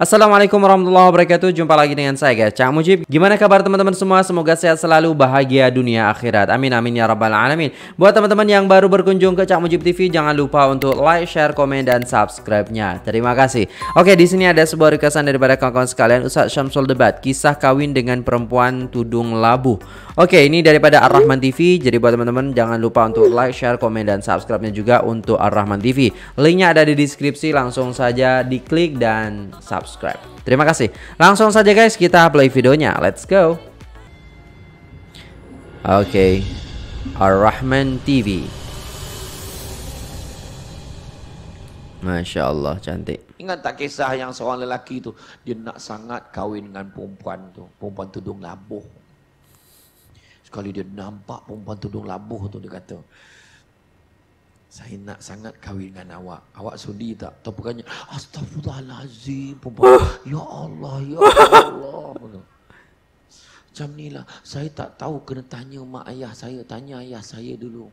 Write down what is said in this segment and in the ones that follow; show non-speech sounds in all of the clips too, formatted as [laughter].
Assalamualaikum warahmatullahi wabarakatuh Jumpa lagi dengan saya guys. Cak Mujib Gimana kabar teman-teman semua Semoga sehat selalu bahagia dunia akhirat Amin amin ya rabbal alamin Buat teman-teman yang baru berkunjung ke Cak Mujib TV Jangan lupa untuk like, share, komen, dan subscribe-nya Terima kasih Oke di sini ada sebuah requestan daripada kawan-kawan sekalian Ustadz Syamsul Debat Kisah kawin dengan perempuan tudung labu Oke, ini daripada Ar-Rahman TV. Jadi buat teman-teman jangan lupa untuk like, share, komen dan subscribe-nya juga untuk Ar-Rahman TV. Linknya ada di deskripsi, langsung saja di klik dan subscribe. Terima kasih. Langsung saja guys, kita play videonya. Let's go. Oke. Okay. Ar-Rahman TV. Masya Allah cantik. Ingat tak kisah yang seorang lelaki itu dia nak sangat kawin dengan perempuan tu, perempuan tudung labuh. Sekali dia nampak perempuan tudung labuh tu dia kata. Saya nak sangat kahwin dengan awak. Awak sudi tak? Atau bukannya, Astaghfirullahaladzim, perempuan. Uh. Ya Allah, ya Allah. [laughs] Macam ni lah. Saya tak tahu kena tanya mak ayah saya. Tanya ayah saya dulu.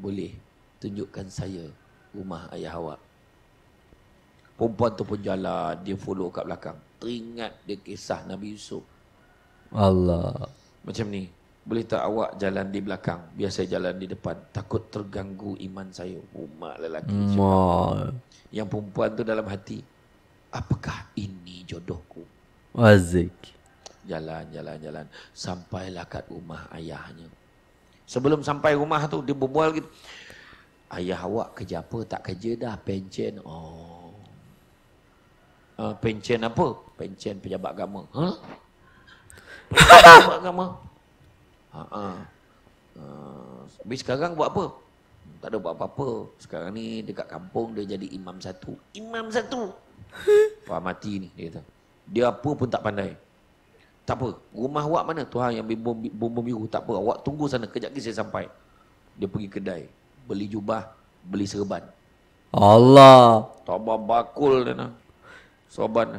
Boleh. Tunjukkan saya rumah ayah awak. Perempuan tu pun jalan. Dia follow kat belakang. Teringat dia kisah Nabi Yusuf. Allah. Macam ni. Boleh tak awak jalan di belakang? biasa jalan di depan. Takut terganggu iman saya. Umat lelaki. Umat. Hmm, Yang perempuan tu dalam hati. Apakah ini jodohku? Wazik. Jalan, jalan, jalan. Sampailah kat rumah ayahnya. Sebelum sampai rumah tu, dia berbual gitu. Ayah awak kerja apa? Tak kerja dah. Pencen. Oh. Uh, ah, pencen apa? Pencen pejabat agama. Huh? [laughs] Pejabat agama. Ha ah. Uh, Habis sekarang buat apa? Tak ada buat apa-apa. Sekarang ni dekat kampung dia jadi imam satu. Imam satu. pak [laughs] mati ni dia kata. Dia apa pun tak pandai. Tak apa. Rumah awak mana? Tuhan yang bumbu biru. Tak apa. Awak tunggu sana. Kejap lagi saya sampai. Dia pergi kedai. Beli jubah. Beli serban. Allah. Tambah bakul dia nak. Serban.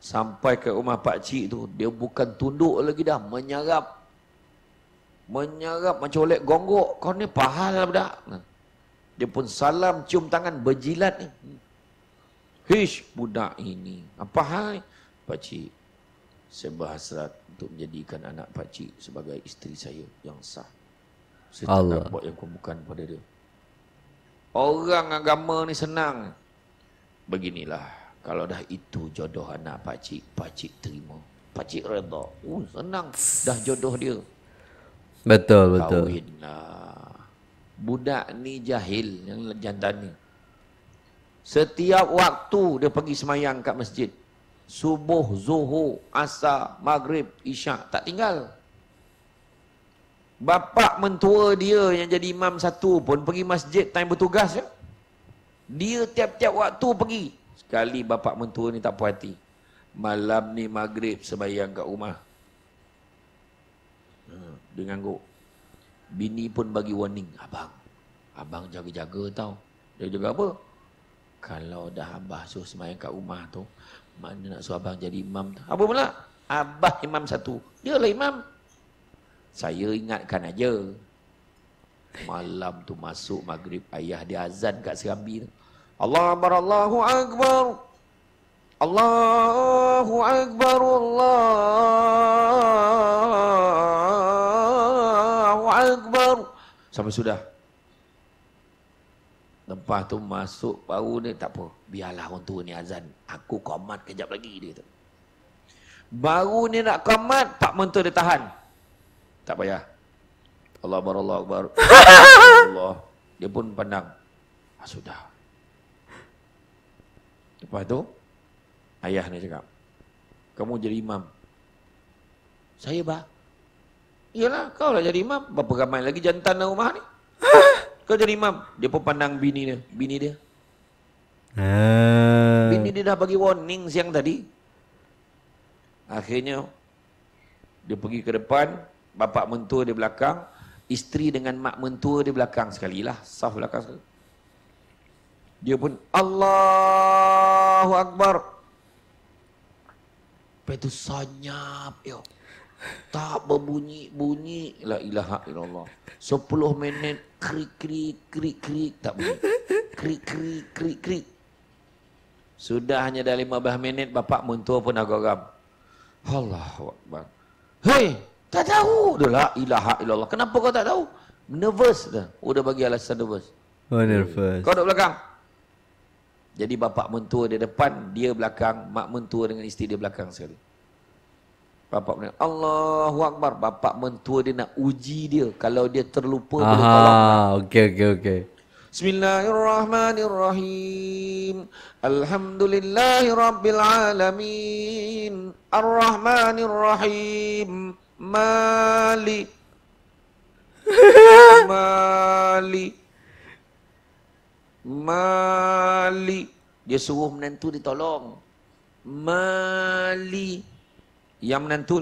Sampai ke rumah pak cik tu. Dia bukan tunduk lagi dah. Menyarap menyerap macam oleh gonggok. Kau ni pahal lah budak. Dia pun salam cium tangan berjilat ni. Hish budak ini. Apa hal? Pakcik, saya berhasrat untuk menjadikan anak pakcik sebagai isteri saya yang sah. Saya Allah. tak nak buat yang bukan pada dia. Orang agama ni senang. Beginilah. Kalau dah itu jodoh anak pakcik, pakcik terima. Pakcik reda. Uh, senang dah jodoh dia. Betul, betul. Kahwinlah. Budak ni jahil yang jantan ni. Setiap waktu dia pergi semayang kat masjid. Subuh, zuhur, asar, maghrib, isyak. Tak tinggal. Bapa mentua dia yang jadi imam satu pun pergi masjid time bertugas je. Dia tiap-tiap waktu pergi. Sekali bapa mentua ni tak puas hati. Malam ni maghrib semayang kat rumah dia ngangguk. Bini pun bagi warning, abang. Abang jaga-jaga tau. Dia jaga apa? Kalau dah abah suruh semayang kat rumah tu, mana nak suruh abang jadi imam tu? Apa pula? Abah imam satu. Dia Yalah imam. Saya ingatkan aja. Malam tu masuk maghrib, ayah dia azan kat serambi tu. Allah Akbar, Allahu Akbar. Allahu Akbar, Allah. Sampai sudah. Lepas tu masuk baru ni tak apa. Biarlah orang tua ni azan. Aku komat kejap lagi dia tu. Baru ni nak komat, Pak Mentua dia tahan. Tak payah. Allah Akbar, Allah Akbar. Allah. Dia pun pandang. Ah, sudah. Lepas tu, ayah ni cakap. Kamu jadi imam. Saya bah. Iyalah kau lah jadi imam. Berapa ramai lagi jantan dalam rumah ni? kau jadi imam. Dia pun pandang bini dia. Bini dia. Ah. bini dia dah bagi warning siang tadi. Akhirnya, dia pergi ke depan. bapa mentua di belakang. Isteri dengan mak mentua di belakang sekali lah. Sah belakang sekali. Dia pun, Allahu Akbar. Lepas tu, sanyap Yo. Tak berbunyi-bunyi la ilaha illallah. Sepuluh minit krik krik krik krik tak bunyi. Krik krik krik krik. Sudah hanya dah 15 minit bapak muntua pun agak geram. Allah akbar. Hei, tak tahu dah la ilaha illallah. Kenapa kau tak tahu? Nervous dah. Udah oh, bagi alasan nervous. Oh nervous. Kau duduk belakang. Jadi bapak mentua dia depan, dia belakang, mak mentua dengan isteri dia belakang sekali. Bapak punya Allahu Akbar Bapak mentua dia nak uji dia Kalau dia terlupa Aha, boleh tolong Okey okey okey Bismillahirrahmanirrahim Alhamdulillahirrabbilalamin Arrahmanirrahim Mali [laughs] Mali Mali Dia suruh menantu ditolong Mali yang menantu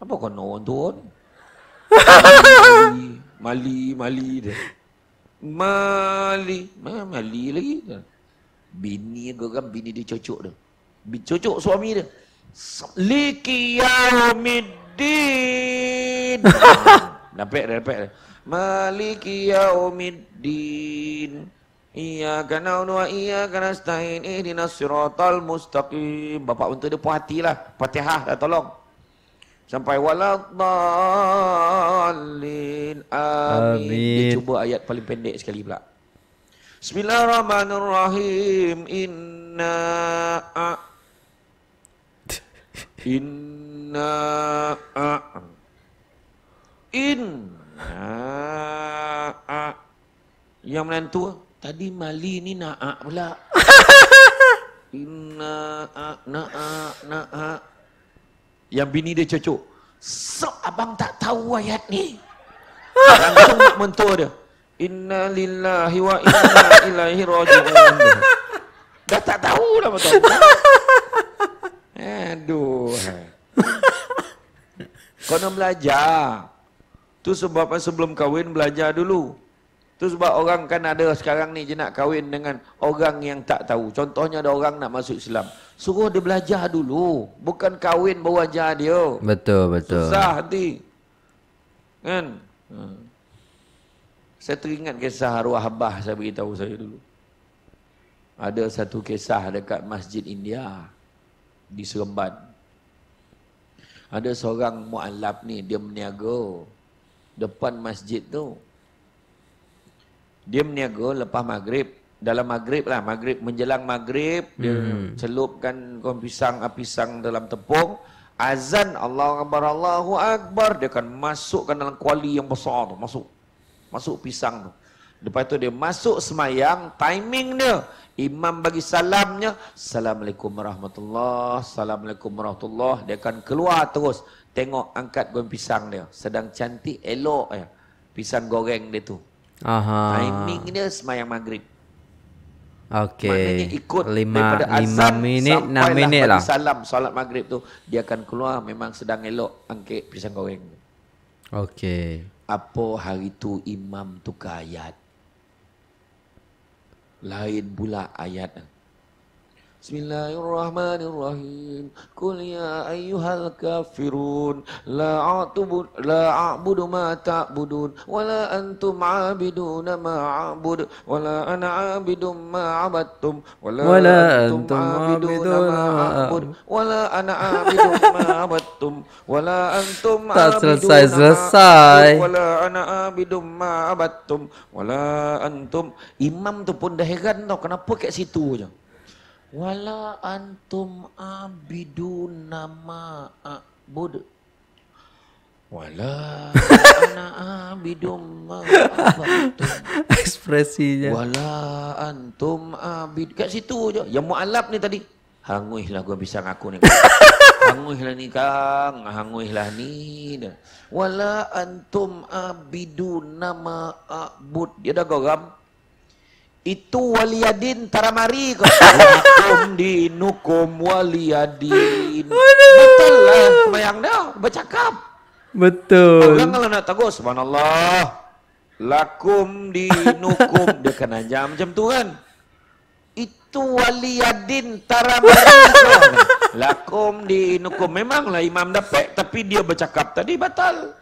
Apa kau nak orang tua Mali, mali, mali dia. Mali, mali, mali lagi dia. Bini kau kan, bini dia cocok dia. Bini cocok suami dia. Liki Yaumiddin. [laughs] Dapat dah, dapat dah. Maliki Yaumiddin. Iyaka na'udu wa iyaka nasta'in ihdinas siratal mustaqim. Bapak untuk dia puas hatilah. Fatihah dah tolong. Sampai waladhalin. Amin. Dia cuba ayat paling pendek sekali pula. Bismillahirrahmanirrahim. Inna a Inna a Inna a Yang menentu Tadi Mali ni na'ak pula. [laughs] Na'ak, na'ak, na'ak. Yang bini dia cocok. So, abang tak tahu ayat ni. Langsung [laughs] mentua dia. Inna lillahi wa inna ilaihi raji'un. Dah tak tahu dah betul. Aduh. Kau nak belajar. Tu sebabnya sebelum kahwin belajar dulu. Itu sebab orang kan ada sekarang ni je nak kahwin dengan orang yang tak tahu. Contohnya ada orang nak masuk Islam. Suruh dia belajar dulu. Bukan kahwin baru ajar dia. Betul, betul. Susah nanti. Kan? Hmm. Saya teringat kisah arwah Abah saya beritahu saya dulu. Ada satu kisah dekat Masjid India di Seremban. Ada seorang mu'alaf ni, dia meniaga depan masjid tu dia meniaga lepas maghrib dalam maghrib lah maghrib menjelang maghrib hmm. dia celupkan kon pisang pisang dalam tepung azan Allahu akbar Allahu akbar dia akan masukkan dalam kuali yang besar tu masuk masuk pisang tu lepas tu dia masuk semayang timing dia imam bagi salamnya assalamualaikum warahmatullahi assalamualaikum warahmatullahi dia akan keluar terus tengok angkat gon pisang dia sedang cantik elok ya pisang goreng dia tu Aha. Timing dia semayang maghrib. Okay. Maknanya ikut lima, daripada lima azan minit, enam minit lah. salam solat maghrib tu. Dia akan keluar memang sedang elok angkit pisang goreng. Okay. Apa hari tu imam tukar ayat? Lain pula ayat. Ah. بسم الله الرحمن الرحيم قل يا أيها الكافرون لا أعتب لا أعبد ما تعبدون ولا أنتم عابدون ما أعبد ولا أنا عابد ما عبدتم ولا, ولا أنتم, أنتم عابدون, عابدون ما أعبد ولا أنا عابد ما عبدتم ولا أنتم عابدون ولا أنا عابد ما عبدتم ولا أنتم إمام تو pun dah heran tau kenapa kat situ je Wala antum abidu nama abud. Wala ana abidu ma Ekspresinya. Wala antum abid. Kat situ je. Yang mu'alab ni tadi. Hanguih lah gua bisa ngaku ni. [laughs] Hanguih lah ni kang. Hanguih lah ni. Wala antum abidu nama abud. Dia dah geram itu waliyadin taramari kau. Wakum di nukum waliyadin. Betul lah, bayang dah, bercakap. Betul. Orang kalau nak tegur, subhanallah. Lakum di nukum, [laughs] dia kena jam macam tu kan. Itu waliyadin taramari kau. [laughs] Lakum di nukum, memanglah imam dapat, tapi dia bercakap tadi batal.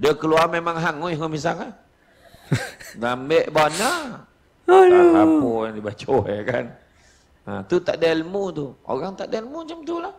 Dia keluar memang hangui kau misalkan. Nambik bana. Aduh. Tak apa yang dibaca ya kan. Ha, tu tak ada ilmu tu. Orang tak ada ilmu macam tu lah.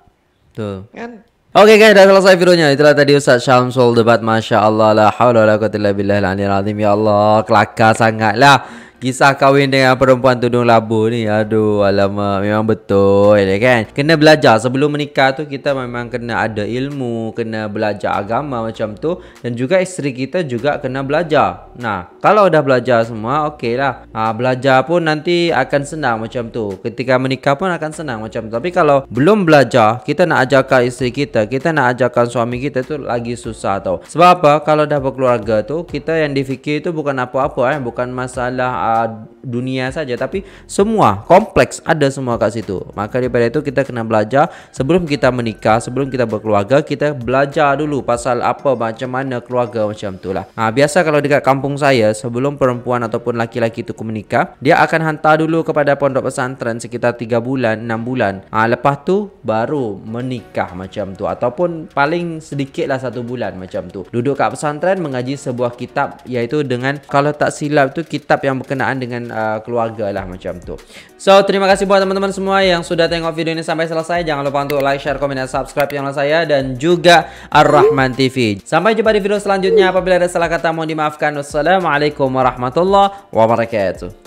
Betul. Kan? Okay guys, dah selesai videonya. Itulah tadi Ustaz syamsul Debat. Masya Allah. La haula la quatila billahil aliyil azim. Ya Allah, kelakar sangatlah. Kisah kahwin dengan perempuan tudung labu ni Aduh alamak Memang betul ya kan Kena belajar Sebelum menikah tu Kita memang kena ada ilmu Kena belajar agama macam tu Dan juga isteri kita juga kena belajar Nah Kalau dah belajar semua Okey lah ha, Belajar pun nanti akan senang macam tu Ketika menikah pun akan senang macam tu Tapi kalau belum belajar Kita nak ajarkan isteri kita Kita nak ajarkan suami kita tu Lagi susah tau Sebab apa Kalau dah berkeluarga tu Kita yang difikir tu bukan apa-apa eh Bukan masalah Ah, dunia saja tapi semua kompleks ada semua kat situ maka daripada itu kita kena belajar sebelum kita menikah sebelum kita berkeluarga kita belajar dulu pasal apa macam mana keluarga macam tu lah Nah biasa kalau dekat kampung saya sebelum perempuan ataupun laki-laki itu tu menikah dia akan hantar dulu kepada pondok pesantren sekitar 3 bulan 6 bulan Nah lepas tu baru menikah macam tu ataupun paling sedikit lah 1 bulan macam tu duduk kat pesantren mengaji sebuah kitab iaitu dengan kalau tak silap tu kitab yang berkenaan berkenaan dengan uh, keluarga lah macam tu. So terima kasih buat teman-teman semua yang sudah tengok video ini sampai selesai. Jangan lupa untuk like, share, komen, dan subscribe channel saya dan juga Ar-Rahman TV. Sampai jumpa di video selanjutnya. Apabila ada salah kata mohon dimaafkan. Wassalamualaikum warahmatullahi wabarakatuh.